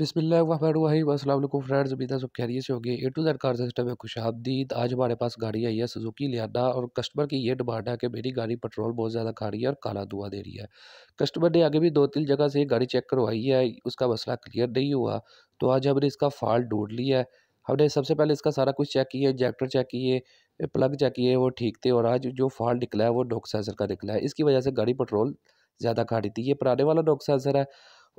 बिसमिल्लाम Aslam friends उम्मीद है सब खैरियत से होगी A to Z car system में खुश आज हमारे पास गाड़ी आई है सुजुकी लियाना और कस्टमर की ये डिमांड है कि मेरी गाड़ी पेट्रोल बहुत ज़्यादा खा रही है और काला धुआं दे रही है कस्टमर ने आगे भी दो तीन जगह से गाड़ी चेक करवाई है उसका मसला क्लियर नहीं हुआ तो आज हमने इसका फॉल्ट ढूंढ लिया है हमने सबसे पहले इसका सारा कुछ चेक किया इंजेक्टर चेक किए प्लग चेक किए वो ठीक थे और आज जो फॉल्ट निकला है वो डॉक का निकला है इसकी वजह से गाड़ी पेट्रोल ज़्यादा खा रही थी ये पुराने वाला डॉक है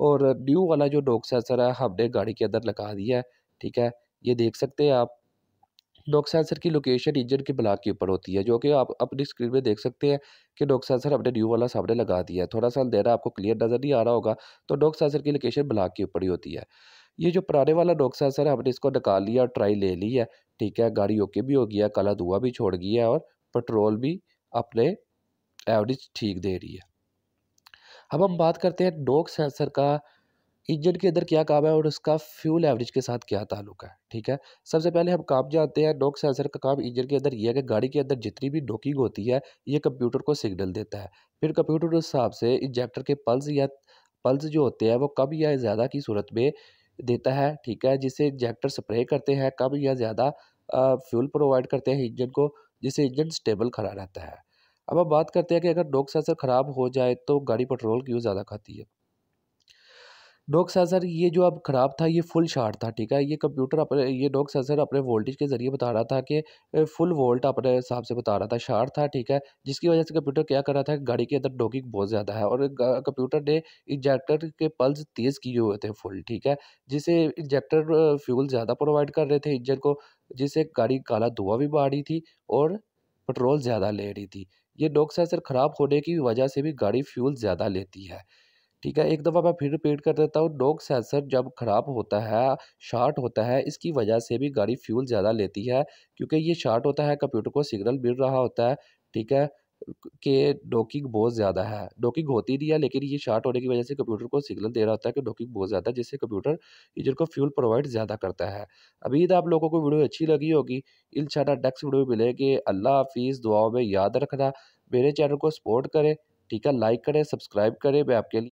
और न्यू वाला जो नोक सेंसर है हमने गाड़ी के अंदर लगा दिया है ठीक है ये देख सकते हैं आप नोक सेंसर की लोकेशन इंजन के ब्लॉक के ऊपर होती है जो कि आप अपनी स्क्रीन में देख सकते हैं कि नोक सेंसर हमने न्यू वाला सामने लगा दिया है थोड़ा सा अंधेरा आपको क्लियर नज़र नहीं आ रहा होगा तो नोक सेंसर की लोकेशन ब्लॉक के ऊपर ही होती है ये जो पुराने वाला नोक सेंसर है हमने इसको निकाल लिया और ट्राई ले ली है ठीक है गाड़ी ओके भी हो गया काला धुआं भी छोड़ गया है और पेट्रोल भी अपने एवरेज ठीक दे रही है अब हम बात करते हैं नोक सेंसर का इंजन के अंदर क्या काम है और उसका फ्यूल एवरेज के साथ क्या ताल्लुक है ठीक है सबसे पहले हम काम जानते हैं नोक सेंसर का काम इंजन के अंदर यह है कि गाड़ी के अंदर जितनी भी नोकिंग होती है ये कंप्यूटर को सिग्नल देता है फिर कंप्यूटर उस हिसाब से इंजेक्टर के पल्स या पल्स जो होते हैं वो कम या ज़्यादा की सूरत में देता है ठीक है जिससे इंजेक्टर स्प्रे करते हैं कम या ज़्यादा फ्यूल प्रोवाइड करते हैं इंजन को जिससे इंजन स्टेबल खड़ा रहता है अब अब बात करते हैं कि अगर डोग सेंसर ख़राब हो जाए तो गाड़ी पेट्रोल क्यों ज़्यादा खाती है डॉग सेंसर ये जो अब ख़राब था ये फुल शार्ट था ठीक है ये कंप्यूटर अपने ये डॉग सेंसर अपने वोल्टेज के ज़रिए बता रहा था कि फुल वोल्ट अपने हिसाब से बता रहा था शार्ट था ठीक है जिसकी वजह से कंप्यूटर क्या कर रहा था गाड़ी के अंदर डोगिंग बहुत ज़्यादा है और कंप्यूटर ने इंजेक्टर के पल्स तेज़ किए हुए थे फुल ठीक है जिसे इंजेक्टर फ्यूल ज़्यादा प्रोवाइड कर रहे थे इंजन को जिससे गाड़ी काला धुआं भी मार रही थी और पेट्रोल ज़्यादा ले रही थी ये डॉक सेंसर ख़राब होने की वजह से भी गाड़ी फ्यूल ज़्यादा लेती है ठीक है एक दफ़ा मैं फिर रिपीट कर देता हूँ डॉग सेंसर जब ख़राब होता है शार्ट होता है इसकी वजह से भी गाड़ी फ्यूल ज़्यादा लेती है क्योंकि ये शार्ट होता है कंप्यूटर को सिग्नल मिल रहा होता है ठीक है के डॉकिंग बहुत ज़्यादा है डॉकिंग होती नहीं है लेकिन ये शार्ट होने की वजह से कंप्यूटर को सिग्नल दे रहा होता है कि डॉकिंग बहुत ज़्यादा है जिससे कंप्यूटर यूजर को फ्यूल प्रोवाइड ज़्यादा करता है अभी तो आप लोगों को वीडियो अच्छी लगी होगी इन डेक्स वीडियो में मिलेंगे अल्लाह हाफिज़ दुआओं में याद रखना मेरे चैनल को सपोर्ट करें ठीक है लाइक करें सब्सक्राइब करें मैं आपके लिए